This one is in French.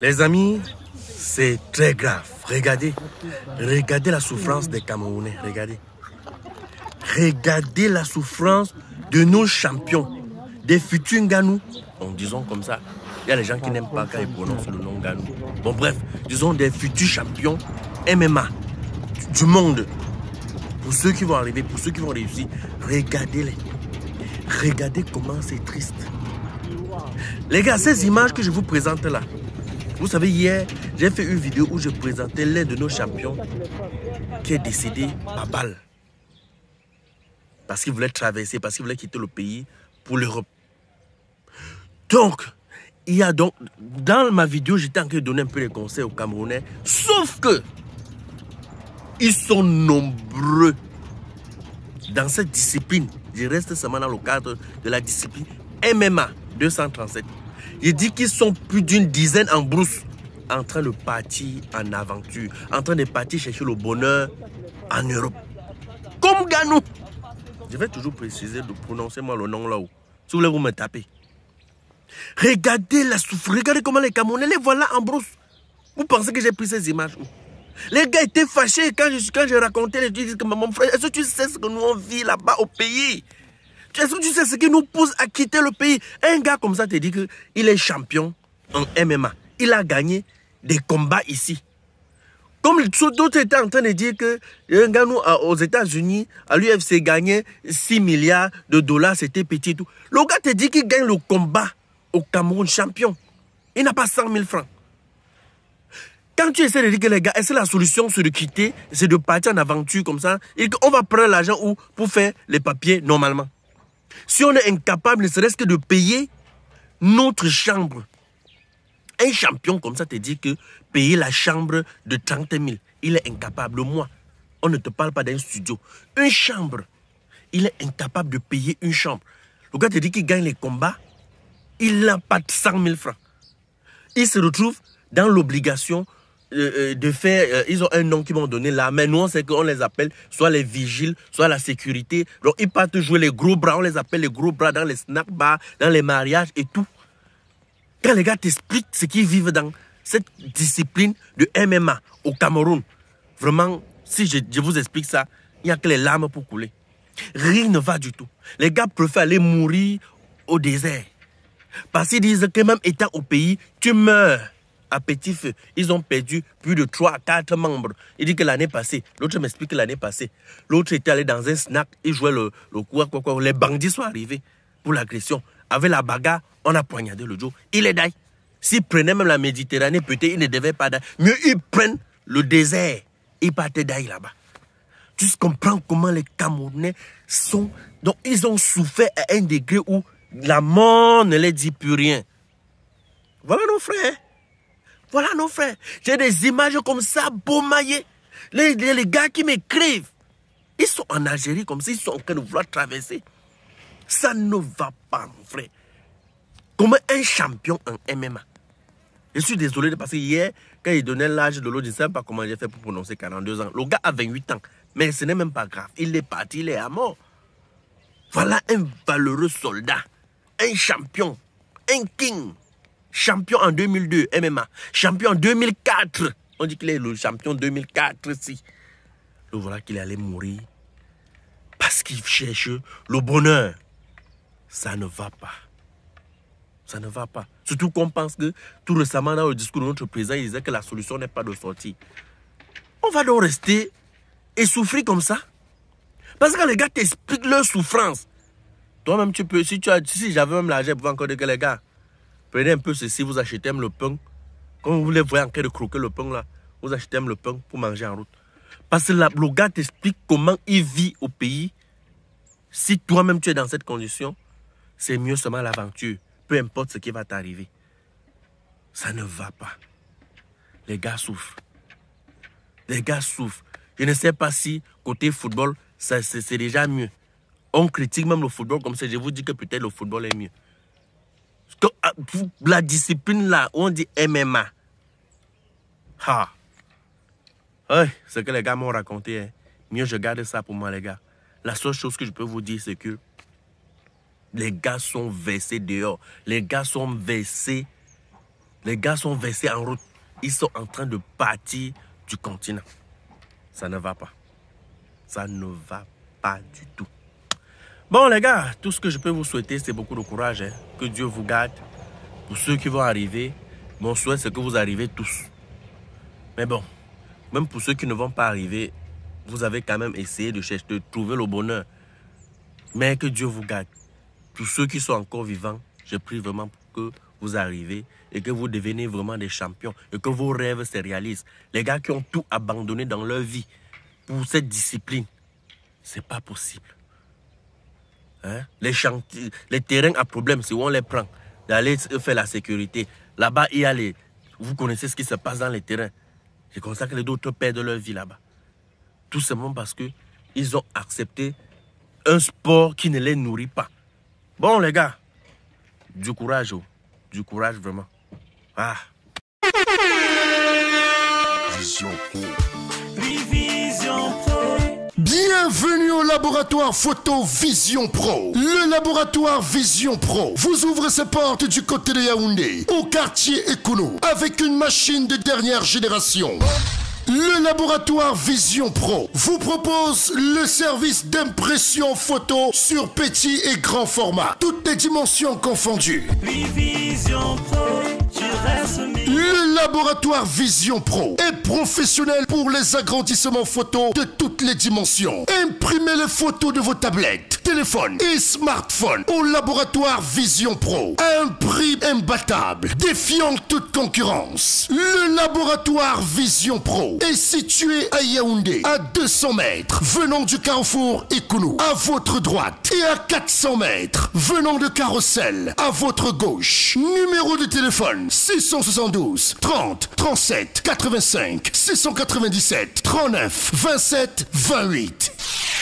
Les amis, c'est très grave. Regardez, regardez la souffrance des Camerounais. Regardez. Regardez la souffrance de nos champions, des futurs Nganou. Bon, disons comme ça. Il y a les gens qui n'aiment pas quand ils prononcent le nom Nganou. Bon, bref, disons des futurs champions MMA du monde. Pour ceux qui vont arriver, pour ceux qui vont réussir, regardez-les. Regardez comment c'est triste. Les gars, ces images que je vous présente là, vous savez, hier, j'ai fait une vidéo où je présentais l'un de nos champions qui est décédé à balle. Parce qu'il voulait traverser, parce qu'il voulait quitter le pays pour l'Europe. Donc, il y a donc, dans ma vidéo, j'étais en train de donner un peu les conseils aux Camerounais. Sauf que, ils sont nombreux dans cette discipline. Je reste seulement dans le cadre de la discipline MMA 237. Il dit qu'ils sont plus d'une dizaine en brousse, en train de partir en aventure, en train de partir chercher le bonheur en Europe. Comme Ganou. Je vais toujours préciser de prononcer moi le nom là-haut. Si vous voulez, vous me tapez. Regardez la souffrance. Regardez comment les Camerounais, les voilà en brousse. Vous pensez que j'ai pris ces images Les gars étaient fâchés quand je, racontais les gens Ils disent que mon frère, est-ce que tu sais ce que nous on vit là-bas au pays est-ce que tu sais ce qui nous pousse à quitter le pays Un gars comme ça te dit qu'il est champion en MMA. Il a gagné des combats ici. Comme d'autres étaient en train de dire qu'un gars nous, aux États-Unis, à l'UFC, gagnait 6 milliards de dollars, c'était petit tout. Le gars te dit qu'il gagne le combat au Cameroun champion. Il n'a pas 100 000 francs. Quand tu essaies de dire que les gars, est-ce que la solution c'est de quitter, c'est de partir en aventure comme ça et qu'on va prendre l'argent pour faire les papiers normalement. Si on est incapable, ne serait-ce que de payer notre chambre. Un champion comme ça te dit que payer la chambre de 30 000, il est incapable. Moi, on ne te parle pas d'un studio. Une chambre, il est incapable de payer une chambre. Le gars te dit qu'il gagne les combats, il n'a pas de 100 000 francs. Il se retrouve dans l'obligation euh, euh, de faire, euh, ils ont un nom qui m'ont donné là, mais nous on sait qu'on les appelle soit les vigiles, soit la sécurité. Donc ils partent jouer les gros bras, on les appelle les gros bras dans les snack bars, dans les mariages et tout. Quand les gars t'expliquent ce qu'ils vivent dans cette discipline de MMA au Cameroun, vraiment, si je, je vous explique ça, il n'y a que les larmes pour couler. Rien ne va du tout. Les gars préfèrent aller mourir au désert. Parce qu'ils disent que même étant au pays, tu meurs à ils ont perdu plus de 3 4 membres. Il dit que l'année passée, l'autre m'explique que l'année passée, l'autre était allé dans un snack, et jouait le, quoi, quoi, quoi. Les bandits sont arrivés pour l'agression. Avec la bagarre, on a poignardé le jour. Il est d'ailleurs. S'ils prenaient même la Méditerranée, peut-être ils ne devait pas d'ailleurs. Mieux, ils prennent le désert. Ils partaient d'ailleurs là-bas. Tu comprends comment les Camerounais sont. Donc, ils ont souffert à un degré où la mort ne les dit plus rien. Voilà nos frères. Voilà nos frères. J'ai des images comme ça, beau maillé. les, gars qui m'écrivent, ils sont en Algérie comme s'ils sont en train de vouloir traverser. Ça ne va pas, mon frère. Comme un champion en MMA. Je suis désolé parce que hier, quand il donnait l'âge de l'autre, je ne sais pas comment j'ai fait pour prononcer 42 ans. Le gars a 28 ans. Mais ce n'est même pas grave. Il est parti, il est à mort. Voilà un valeureux soldat, un champion, un king champion en 2002 MMA, champion en 2004. On dit qu'il est le champion 2004 Si Le voilà qu'il allait mourir parce qu'il cherche le bonheur. Ça ne va pas. Ça ne va pas. Surtout qu'on pense que tout récemment, dans le discours de notre président, il disait que la solution n'est pas de sortir. On va donc rester et souffrir comme ça. Parce que quand les gars t'expliquent leur souffrance, toi-même, tu peux, si, si j'avais même l'argent, je encore dire que les gars, Prenez un peu ceci, vous achetez même le pain. Quand vous voulez voyez en train de croquer le pain là, vous achetez même le pain pour manger en route. Parce que le gars t'explique comment il vit au pays. Si toi-même tu es dans cette condition, c'est mieux seulement l'aventure. Peu importe ce qui va t'arriver. Ça ne va pas. Les gars souffrent. Les gars souffrent. Je ne sais pas si côté football, c'est déjà mieux. On critique même le football comme ça. Je vous dis que peut-être le football est mieux. Euh, la discipline là, on dit MMA. ce que les gars m'ont raconté, hein. mieux je garde ça pour moi, les gars. La seule chose que je peux vous dire, c'est que les gars sont versés dehors. Les gars sont versés. Les gars sont versés en route. Ils sont en train de partir du continent. Ça ne va pas. Ça ne va pas du tout. Bon les gars, tout ce que je peux vous souhaiter, c'est beaucoup de courage. Hein. Que Dieu vous garde. Pour ceux qui vont arriver, mon souhait, c'est que vous arrivez tous. Mais bon, même pour ceux qui ne vont pas arriver, vous avez quand même essayé de chercher, de trouver le bonheur. Mais que Dieu vous garde. Pour ceux qui sont encore vivants, je prie vraiment pour que vous arrivez et que vous devenez vraiment des champions et que vos rêves se réalisent. Les gars qui ont tout abandonné dans leur vie pour cette discipline, c'est pas possible. Hein? Les, chantiers, les terrains à problème, si on les prend, d'aller faire la sécurité. Là-bas, il y a les... Vous connaissez ce qui se passe dans les terrains. C'est comme ça que les autres perdent leur vie là-bas. Tout simplement parce qu'ils ont accepté un sport qui ne les nourrit pas. Bon, les gars, du courage, oh. du courage vraiment. Ah. Bienvenue au laboratoire photo Vision Pro. Le laboratoire Vision Pro vous ouvre ses portes du côté de Yaoundé, au quartier Ekuno, avec une machine de dernière génération. Le laboratoire Vision Pro vous propose le service d'impression photo sur petit et grand format, toutes les dimensions confondues. Vision Pro laboratoire Vision Pro est professionnel pour les agrandissements photos de toutes les dimensions. Imprimez les photos de vos tablettes, téléphones et smartphones au laboratoire Vision Pro. un prix imbattable, défiant toute concurrence. Le laboratoire Vision Pro est situé à Yaoundé, à 200 mètres, venant du carrefour Ikounou, à votre droite, et à 400 mètres, venant de Carrousel, à votre gauche. Numéro de téléphone 672 30 37 85 697 39 27 28.